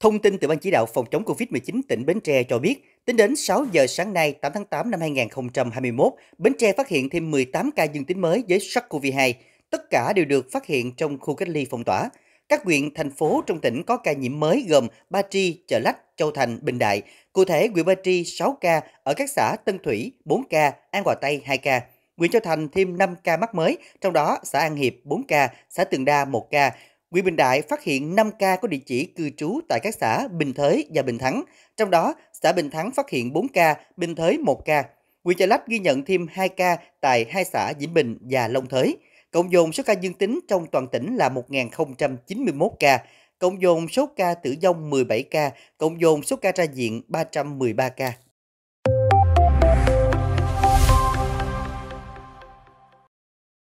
Thông tin từ Ban chỉ đạo phòng chống COVID-19 tỉnh Bến Tre cho biết, tính đến 6 giờ sáng nay 8 tháng 8 năm 2021, Bến Tre phát hiện thêm 18 ca dương tính mới với SARS-CoV-2. Tất cả đều được phát hiện trong khu cách ly phong tỏa. Các huyện, thành phố trong tỉnh có ca nhiễm mới gồm Ba Tri, Chợ Lách, Châu Thành, Bình Đại. Cụ thể, huyện Ba Tri 6 ca, ở các xã Tân Thủy 4 ca, An Hòa Tây 2 ca. Huyện Châu Thành thêm 5 ca mắc mới, trong đó xã An Hiệp 4 ca, xã Tường Đa 1 ca, Nguyễn Bình Đại phát hiện 5 ca có địa chỉ cư trú tại các xã Bình Thới và Bình Thắng. Trong đó, xã Bình Thắng phát hiện 4 ca, Bình Thới 1 ca. Huyện Chợ Lách ghi nhận thêm 2 ca tại hai xã Vĩnh Bình và Long Thới. Cộng dồn số ca dương tính trong toàn tỉnh là 1.091 ca, cộng dồn số ca tử vong 17 ca, cộng dồn số ca ra diện 313 ca.